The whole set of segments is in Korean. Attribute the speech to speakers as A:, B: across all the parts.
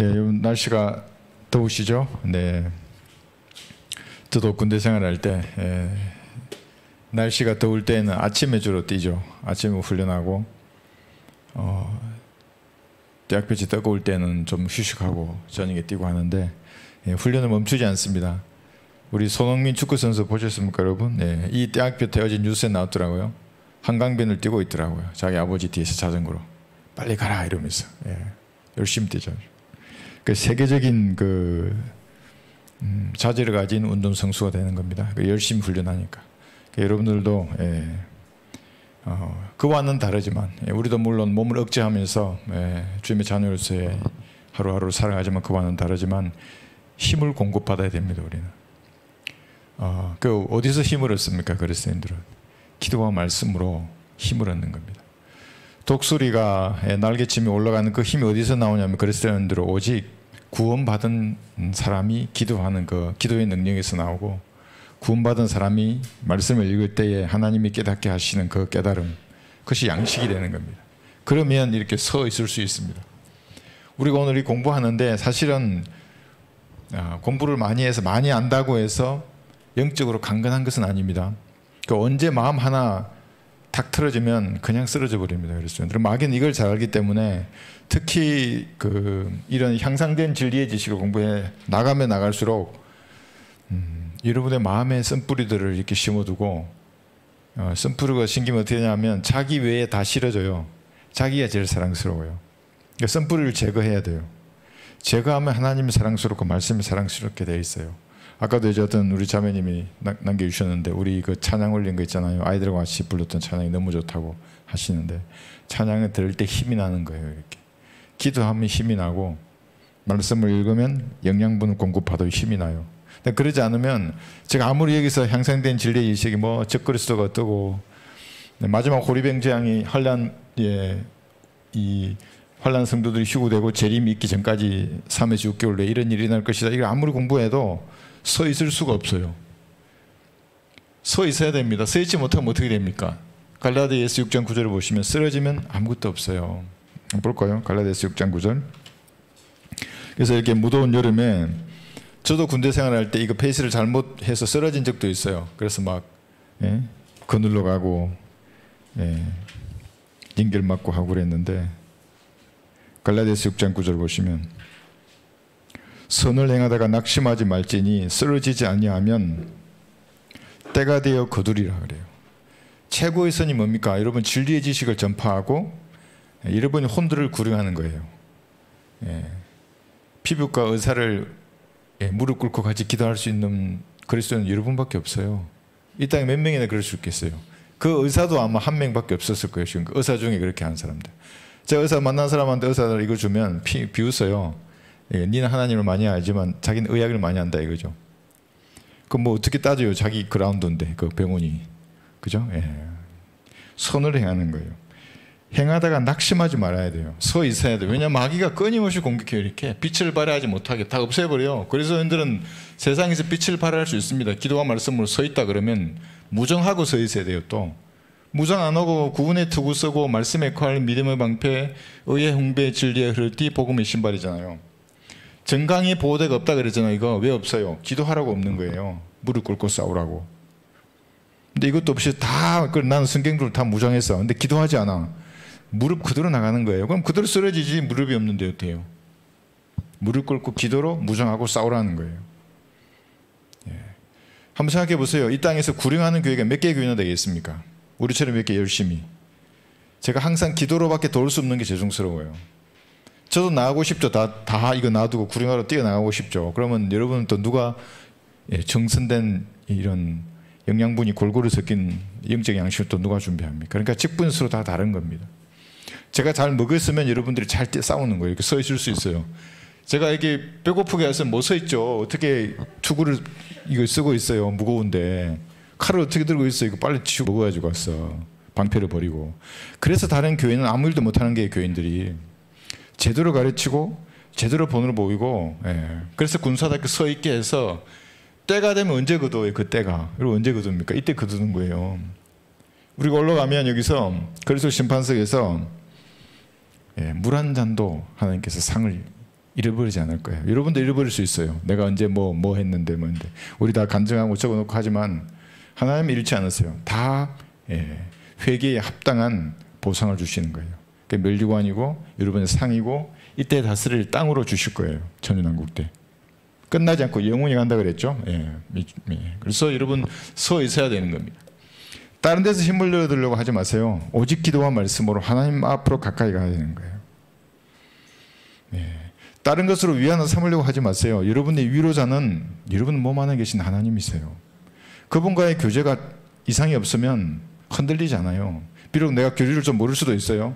A: 예, 네, 여 날씨가 더우시죠? 네. 저도 군대 생활할 때 예, 날씨가 더울 때는 아침에 주로 뛰죠. 아침에 훈련하고 어, 대학볕이 뜨거울 때는 좀 휴식하고 저녁에 뛰고 하는데 예, 훈련을 멈추지 않습니다. 우리 손흥민 축구 선수 보셨습니까, 여러분? 예, 이 대학볕에 어제 뉴스에 나왔더라고요. 한강변을 뛰고 있더라고요. 자기 아버지 뒤에서 자전거로 빨리 가라 이러면서 예, 열심히 뛰죠. 그 세계적인 그 음, 자질을 가진 운동 선수가 되는 겁니다. 그 열심히 훈련하니까. 그 여러분들도 예, 어, 그와는 다르지만 예, 우리도 물론 몸을 억제하면서 예, 주님의 자녀로서의 하루하루를 살아가지만 그와는 다르지만 힘을 공급받아야 됩니다. 우리는 어, 그 어디서 힘을 얻습니까? 그리스도인들은 기도와 말씀으로 힘을 얻는 겁니다. 독수리가 예, 날개침이 올라가는 그 힘이 어디서 나오냐면 그리스도인들은 오직 구원받은 사람이 기도하는 그 기도의 능력에서 나오고 구원받은 사람이 말씀을 읽을 때에 하나님이 깨닫게 하시는 그 깨달음 그것이 양식이 되는 겁니다. 그러면 이렇게 서 있을 수 있습니다. 우리가 오늘 이 공부하는데 사실은 아, 공부를 많이 해서 많이 안다고 해서 영적으로 강건한 것은 아닙니다. 그 언제 마음 하나 탁 틀어지면 그냥 쓰러져 버립니다. 그래서 그럼 마귀는 이걸 잘 알기 때문에 특히 그 이런 향상된 진리의 지식을 공부해 나가면 나갈수록 음, 여러분의 마음의 쓴뿌리들을 이렇게 심어두고 어, 쓴뿌리가 생기면 어떻게 되냐면 자기 외에 다 싫어져요. 자기가 제일 사랑스러워요. 그러니까 쓴뿌리를 제거해야 돼요. 제거하면 하나님이 사랑스럽고 말씀이 사랑스럽게 되어 있어요. 아까도 이제 어떤 우리 자매님이 남겨주셨는데 우리 그 찬양 올린 거 있잖아요. 아이들과 같이 불렀던 찬양이 너무 좋다고 하시는데 찬양을 들을 때 힘이 나는 거예요. 이렇게 기도하면 힘이 나고 말씀을 읽으면 영양분 을 공급받아 힘이 나요. 근데 그러지 않으면 제가 아무리 여기서 향상된 진리 의식이 인뭐 적그리스도가 뜨고 네, 마지막 호리병재앙이 환란 예, 이 환란 성도들이 휴고되고 재림이 있기 전까지 3에 6개월 내에 이런 일이 날 것이다. 이거 아무리 공부해도 서 있을 수가 없어요. 서 있어야 됩니다. 서 있지 못하면 어떻게 됩니까? 갈라디아서 6장 9절을 보시면 쓰러지면 아무것도 없어요. 볼까요? 갈라디아서 6장 9절. 그래서 이렇게 무더운 여름에 저도 군대 생활할 때 이거 페이스를 잘못해서 쓰러진 적도 있어요. 그래서 막 예? 그늘로 가고 예, 링겔 맞고 하고 그랬는데 갈라디아서 6장 9절 보시면 선을 행하다가 낙심하지 말지니 쓰러지지 아니하면 때가 되어 거두리라 그래요. 최고의 선이 뭡니까? 여러분 진리의 지식을 전파하고 예, 여러분 혼들을 구령하는 거예요. 예. 피부과 의사를 예, 무릎 꿇고 같이 기도할 수 있는 그리스도는 여러분밖에 없어요. 이 땅에 몇 명이나 그럴 수 있겠어요. 그 의사도 아마 한 명밖에 없었을 거예요. 지금 그 의사 중에 그렇게 한 사람들. 제가 의사 만난 사람한테 의사를 이거 주면 비, 비웃어요. 예, 니는 하나님을 많이 알지만 자기는 의학을 많이 한다 이거죠. 그럼 뭐 어떻게 따져요? 자기 그라운드인데 그 병원이 그죠? 예. 선을 행하는 거예요. 행하다가 낙심하지 말아야 돼요. 서 있어야 돼요. 왜냐면 마귀가 끊임없이 공격해요. 이렇게 빛을 발하지 못하게 다 없애버려요. 그래서 여러들은 세상에서 빛을 발할 수 있습니다. 기도와 말씀으로 서 있다 그러면 무정하고 서 있어야 돼요. 또 무장 안 하고 구원의 투구 쓰고 말씀의 칼, 믿음의 방패, 의의 홍배, 진리의 흐를 띠, 복음의 신발이잖아요. 정강이 보호대가 없다 그랬잖아요. 이거 왜 없어요? 기도하라고 없는 거예요. 무릎 꿇고 싸우라고. 근데 이것도 없이 다, 나성경적으다 무장했어. 근데 기도하지 않아. 무릎 그대로 나가는 거예요. 그럼 그대로 쓰러지지 무릎이 없는데 어때요? 무릎 꿇고 기도로 무장하고 싸우라는 거예요. 예. 한번 생각해 보세요. 이 땅에서 구령하는 교회가 몇 개의 교회나 되겠습니까? 우리처럼 이렇게 열심히. 제가 항상 기도로밖에 도울 수 없는 게 죄송스러워요. 저도 나가고 싶죠. 다, 다 이거 놔두고 구령하러 뛰어나가고 싶죠. 그러면 여러분 또 누가 예, 정선된 이런 영양분이 골고루 섞인 영적 양식을 또 누가 준비합니까? 그러니까 직분수로 다 다른 겁니다. 제가 잘 먹었으면 여러분들이 잘 싸우는 거예요. 이렇게 서 있을 수 있어요. 제가 이게 배고프게 해서 못서 뭐 있죠. 어떻게 투구를 이거 쓰고 있어요. 무거운데 칼을 어떻게 들고 있어? 요 이거 빨리 치우 고 먹어가지고 왔어. 방패를 버리고. 그래서 다른 교회는 아무 일도 못하는 게 교인들이. 제대로 가르치고 제대로 본을 보이고 예. 그래서 군사답게 서 있게 해서 때가 되면 언제 그도예요 그 때가 그리고 언제 그도입니까 이때 그두는 거예요 우리가 올라가면 여기서 그리스도 심판석에서 예, 물 한 잔도 하나님께서 상을 잃어버리지 않을 거예요 여러분도 잃어버릴 수 있어요 내가 언제 뭐뭐 뭐 했는데 뭔데 뭐 우리 다 간증하고 적어놓고 하지만 하나님 잃지 않으세요 다 예, 회개에 합당한 보상을 주시는 거예요 멸류관이고 여러분의 상이고 이때 다스릴 땅으로 주실 거예요. 천연왕국 때. 끝나지 않고 영원히 간다 그랬죠. 예. 그래서 여러분 서 있어야 되는 겁니다. 다른 데서 힘을 내어들려고 하지 마세요. 오직 기도와 말씀으로 하나님 앞으로 가까이 가야 되는 거예요. 예. 다른 것으로 위안을 삼으려고 하지 마세요. 여러분의 위로자는 여러분 몸 안에 계신 하나님이세요. 그분과의 교제가 이상이 없으면 흔들리지 않아요. 비록 내가 교리를 좀 모를 수도 있어요.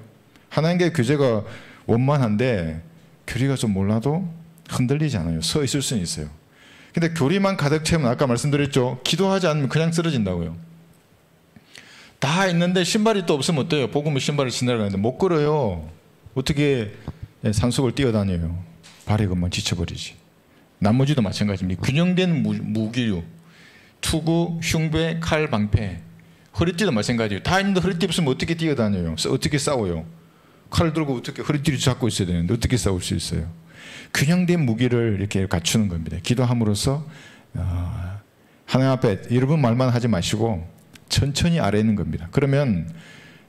A: 하나님의 교제가 원만한데 교리가 좀 몰라도 흔들리지 않아요. 서 있을 수는 있어요. 근데 교리만 가득 채우면 아까 말씀드렸죠. 기도하지 않으면 그냥 쓰러진다고요. 다 있는데 신발이 또 없으면 어때요? 복음의 신발을 지나가는데 못 걸어요. 어떻게 산속을 뛰어다녀요? 발에 그만 지쳐버리지. 나머지도 마찬가지입니다. 균형된 무, 기류 투구, 흉배, 칼, 방패, 허리띠도 마찬가지예요. 다 있는데 허리띠 없으면 어떻게 뛰어다녀요? 어떻게 싸워요? 칼을 들고 어떻게 허리띠를 잡고 있어야 되는데 어떻게 싸울 수 있어요? 균형된 무기를 이렇게 갖추는 겁니다. 기도함으로써 어, 하나님 앞에 여러분 말만 하지 마시고 천천히 아래 있는 겁니다. 그러면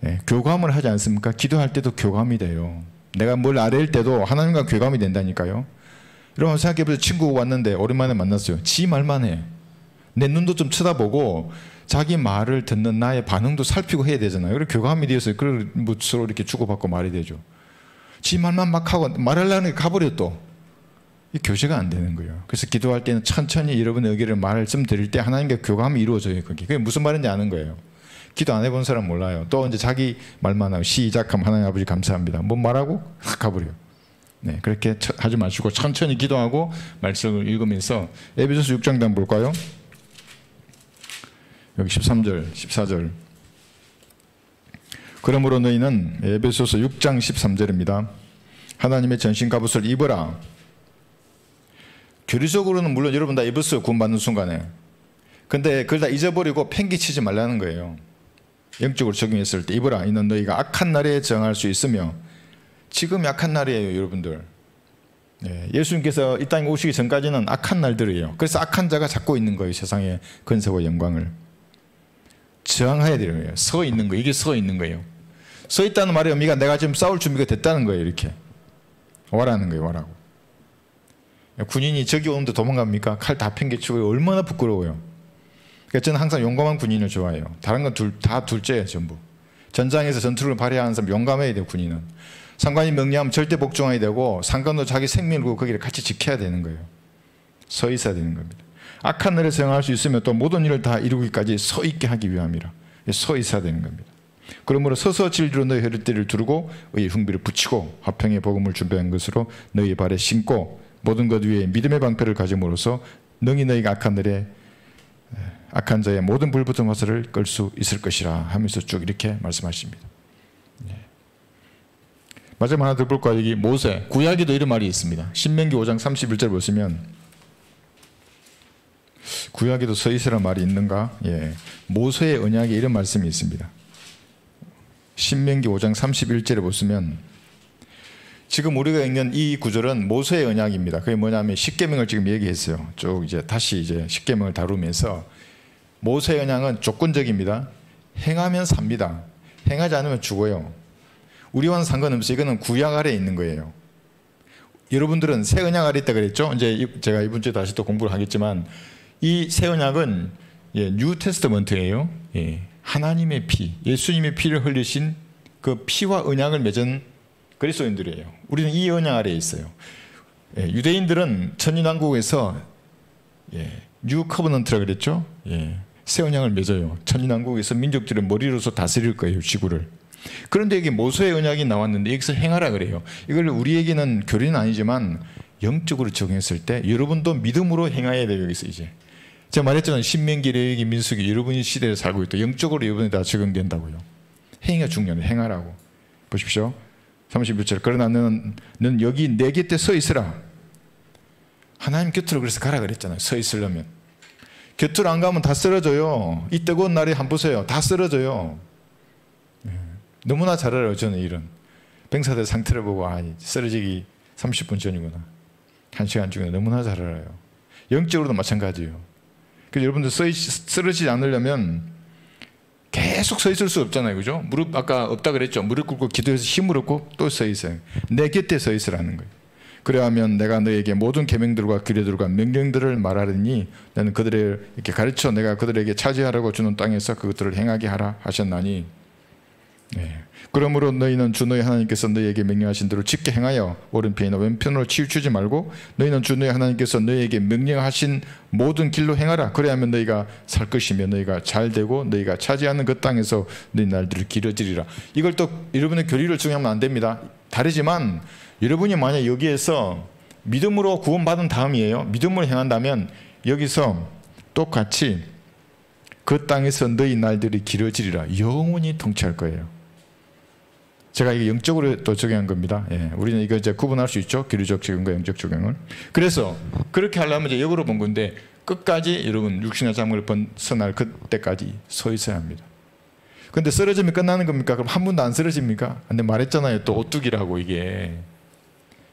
A: 예, 교감을 하지 않습니까? 기도할 때도 교감이 돼요. 내가 뭘 아래일 때도 하나님과 교감이 된다니까요. 여러분 생각해보세요. 친구 왔는데 오랜만에 만났어요. 지 말만 해. 내 눈도 좀 쳐다보고 자기 말을 듣는 나의 반응도 살피고 해야 되잖아요. 그리고 교감이 되어서 그걸 뭐 서로 이렇게 주고받고 말이 되죠. 지 말만 막 하고 말하려는 게 가버려 또. 이 교제가 안 되는 거예요. 그래서 기도할 때는 천천히 여러분의 의견을 말씀 드릴 때 하나님과 교감이 이루어져요. 그게. 그게 무슨 말인지 아는 거예요. 기도 안 해본 사람 몰라요. 또 이제 자기 말만 하고 시작하면 하나님 아버지 감사합니다. 뭔 말하고 확 가버려. 네, 그렇게 하지 마시고 천천히 기도하고 말씀을 읽으면서 에베소서 6장도 볼까요? 여기 13절, 14절. 그러므로 너희는 에베소서 6장 13절입니다. 하나님의 전신갑옷을 입어라. 교리적으로는 물론 여러분 다 입었어요. 구원받는 순간에. 근데 그걸 다 잊어버리고 팽기치지 말라는 거예요. 영적으로 적용했을 때 입어라. 이는 너희가 악한 날에 정할 수 있으며 지금 약한 날이에요, 여러분들. 네, 예, 수님께서이 땅에 오시기 전까지는 악한 날들이에요. 그래서 악한 자가 잡고 있는 거예요, 세상의 근세와 영광을. 저항해야 되는 거예요. 서 있는 거. 이게 서 있는 거예요. 서 있다는 말의 의미가 내가 지금 싸울 준비가 됐다는 거예요. 이렇게. 와라는 거예요. 와라고. 군인이 적이 오는데 도망갑니까? 칼다 팽개치고 얼마나 부끄러워요. 그러니까 저는 항상 용감한 군인을 좋아해요. 다른 건 다 둘째예요. 전부. 전장에서 전투를 발휘하는 사람 용감해야 돼요. 군인은. 상관이 명령하면 절대 복종해야 되고 상관도 자기 생명을 거기를 같이 지켜야 되는 거예요. 서 있어야 되는 겁니다. 악한 일을 생각할 수 있으며 또 모든 일을 다 이루기까지 서 있게 하기 위함이라. 서 있어야 되는 겁니다. 그러므로 서서 진리로 너희 허리띠를 두르고 의 흥비를 붙이고 화평의 복음을 준비한 것으로 너희 발에 신고 모든 것 위에 믿음의 방패를 가짐으로써 능히 너희가 악한 일에 악한 자의 모든 불붙은 화살을 끌 수 있을 것이라 하면서 쭉 이렇게 말씀하십니다. 예. 마지막 하나 더 볼까요? 여기 모세 구약에도 이런 말이 있습니다. 신명기 5장 31절 보시면 구약에도 서 있으란 말이 있는가? 예. 모세의 언약에 이런 말씀이 있습니다. 신명기 5장 31절에 보시면 지금 우리가 읽는 이 구절은 모세의 언약입니다. 그게 뭐냐면 십계명을 지금 얘기했어요. 쭉 이제 다시 이제 십계명을 다루면서 모세의 언약은 조건적입니다. 행하면 삽니다. 행하지 않으면 죽어요. 우리와는 상관없이 이거는 구약 아래 있는 거예요. 여러분들은 새 언약 아래 있다 그랬죠? 이제 제가 이번 주에 다시 또 공부를 하겠지만 이새 언약은 예, 뉴 테스트먼트예요. 예, 하나님의 피, 예수님의 피를 흘리신 그 피와 언약을 맺은 그리스도인들이에요. 우리는 이 언약 아래에 있어요. 예, 유대인들은 천인왕국에서 예, 뉴 커버넌트라 그랬죠. 예, 새 언약을 맺어요. 천인왕국에서 민족들은 머리로서 다스릴 거예요, 지구를. 그런데 여기 모세의 언약이 나왔는데 여기서 행하라 그래요. 이걸 우리에게는 교리는 아니지만 영적으로 적용했을 때 여러분도 믿음으로 행해야 돼요, 여기서 이제. 제가 말했잖아요. 신명기, 레위기, 민수기 여러분이 시대를 살고 있다. 영적으로 여러분이 다 적용된다고요. 행위가 중요해요. 행하라고. 보십시오. 31절 그러나 너는, 너는 여기 내 곁에 서 있으라. 하나님 곁으로 그래서 가라 그랬잖아요. 서 있으려면. 곁으로 안 가면 다 쓰러져요. 이 뜨거운 날에 한 보세요. 다 쓰러져요. 네. 너무나 잘 알아요. 저는 이런. 병사들 상태를 보고 아니 쓰러지기 30분 전이구나. 한 시간 중에 너무나 잘 알아요. 영적으로도 마찬가지예요. 그 여러분들 쓰 쓰러지지 않으려면 계속 서 있을 수 없잖아요. 그죠? 무릎, 아까 없다 그랬죠? 무릎 꿇고 기도해서 힘을 얻고 또 서 있어요. 내 곁에 서 있으라는 거예요. 그래 하면 내가 너에게 모든 계명들과 규례들과 명령들을 말하리니 나는 그들을 이렇게 가르쳐 내가 그들에게 차지하라고 주는 땅에서 그것들을 행하게 하라 하셨나니 네. 그러므로 너희는 주 너희 하나님께서 너희에게 명령하신 대로 쉽게 행하여 오른편이나 왼편으로 치우치지 말고 너희는 주 너희 하나님께서 너희에게 명령하신 모든 길로 행하라 그래야면 너희가 살 것이며 너희가 잘 되고 너희가 차지하는 그 땅에서 너희 날들을 길어지리라 이걸 또 여러분의 교리를 중요하면 안 됩니다 다르지만 여러분이 만약 여기에서 믿음으로 구원받은 다음이에요 믿음을 행한다면 여기서 똑같이 그 땅에서 너희 날들이 길어지리라 영원히 통치할 거예요 제가 이게 영적으로 또 적용한 겁니다. 예, 우리는 이거 이제 구분할 수 있죠. 기류적 적용과 영적 적용을. 그래서 그렇게 하려면 이제 역으로 본 건데 끝까지 여러분 육신의 잠을 벗어날 그때까지 서 있어야 합니다. 근데 쓰러지면 끝나는 겁니까? 그럼 한 번도 안 쓰러집니까? 근데 말했잖아요. 또 오뚜기라고 이게.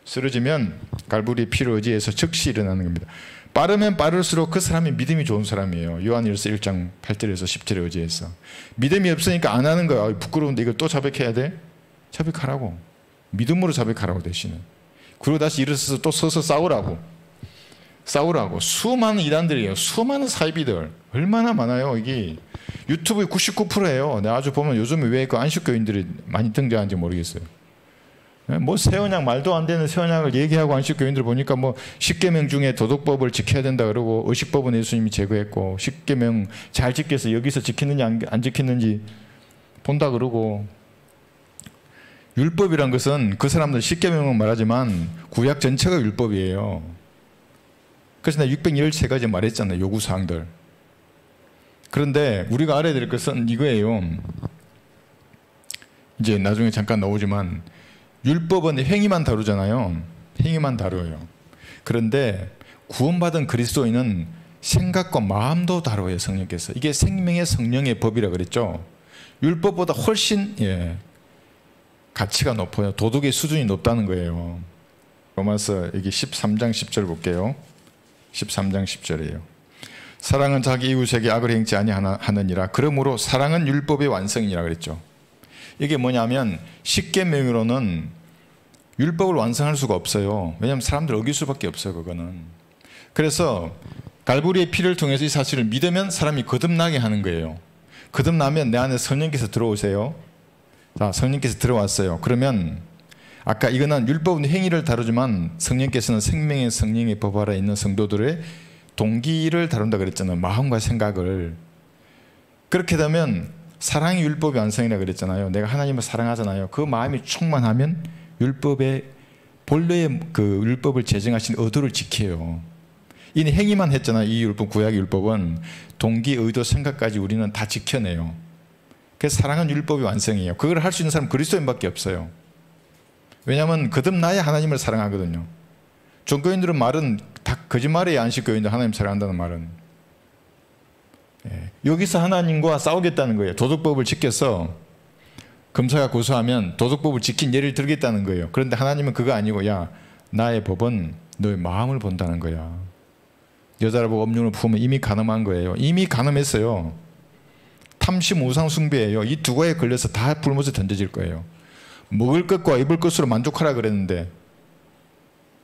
A: 쓰러지면 갈부리 피로 의지해서 즉시 일어나는 겁니다. 빠르면 빠를수록 그 사람이 믿음이 좋은 사람이에요. 요한일서 1장 8절에서 10절에 의지해서. 믿음이 없으니까 안 하는 거야. 부끄러운데 이걸 또 자백해야 돼? 자백하라고. 믿음으로 자백하라고 대신은. 그리고 다시 일어서서 또 서서 싸우라고. 싸우라고. 수많은 이단들이에요. 수많은 사이비들. 얼마나 많아요, 여기. 유튜브에 99%예요. 내가 아주 보면 요즘에 왜 그 안식교인들이 많이 등장하는지 모르겠어요. 예? 뭐 세원양 말도 안 되는 세원양을 얘기하고 안식교인들 보니까 뭐 십계명 중에 도덕법을 지켜야 된다 그러고 의식법은 예수님이 제거했고 십계명 잘 지켜서 여기서 지키는지 안 지키는지 본다 그러고 율법이란 것은 그 사람들 쉽게 명은 말하지만 구약 전체가 율법이에요. 그래서 내가 613가지 말했잖아요. 요구사항들. 그런데 우리가 알아야 될 것은 이거예요. 이제 나중에 잠깐 나오지만 율법은 행위만 다루잖아요. 행위만 다루어요. 그런데 구원받은 그리스도인은 생각과 마음도 다루어요. 성령께서. 이게 생명의 성령의 법이라 그랬죠. 율법보다 훨씬 예, 가치가 높아요. 도둑의 수준이 높다는 거예요. 로마서 여기 13장 10절 볼게요. 13장 10절이에요. 사랑은 자기 이웃에게 악을 행치 아니하느니라. 그러므로 사랑은 율법의 완성이라 그랬죠. 이게 뭐냐면 십계명으로는 율법을 완성할 수가 없어요. 왜냐하면 사람들 어길 수밖에 없어요. 그거는. 그래서 갈보리의 피를 통해서 이 사실을 믿으면 사람이 거듭나게 하는 거예요. 거듭나면 내 안에 성령께서 들어오세요. 자, 성령께서 들어왔어요. 그러면 아까 이거는 율법은 행위를 다루지만 성령께서는 생명의 성령의 법 아래 있는 성도들의 동기를 다룬다 그랬잖아요. 마음과 생각을. 그렇게 되면 사랑이 율법의 완성이라 그랬잖아요. 내가 하나님을 사랑하잖아요. 그 마음이 충만하면 율법의 본래의 그 율법을 제정하신 의도를 지켜요. 이는 행위만 했잖아요. 이 율법 구약 의 율법은 동기, 의도, 생각까지 우리는 다 지켜내요. 그래서 사랑은 율법의 완성이에요. 그걸 할 수 있는 사람은 그리스도인밖에 없어요. 왜냐하면 거듭나야 하나님을 사랑하거든요. 종교인들은 말은 다 거짓말이에요. 안식교인들 하나님 사랑한다는 말은. 예. 여기서 하나님과 싸우겠다는 거예요. 도덕법을 지켜서 검사가 고소하면 도덕법을 지킨 예를 들겠다는 거예요. 그런데 하나님은 그거 아니고 야 나의 법은 너의 마음을 본다는 거야. 여자를 보고 음을 품으면 이미 가늠한 거예요. 이미 가늠했어요. 탐심, 우상, 숭배예요. 이두 가에 걸려서 다불모에 던져질 거예요. 먹을 것과 입을 것으로 만족하라 그랬는데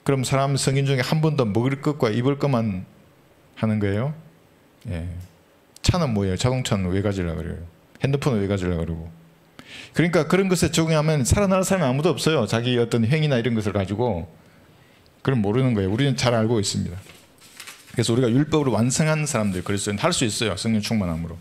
A: 그럼 사람 성인 중에 한 번도 먹을 것과 입을 것만 하는 거예요? 예. 차는 뭐예요? 자동차는 왜 가지려 그래요? 핸드폰은 왜 가지려 고 그러고? 그러니까 그런 것에 적용하면 살아날 사람이 아무도 없어요. 자기 어떤 행위나 이런 것을 가지고 그럼 모르는 거예요. 우리는 잘 알고 있습니다. 그래서 우리가 율법으로 완성한 사람들 그리스도인 할수 있어요. 성령 충만함으로.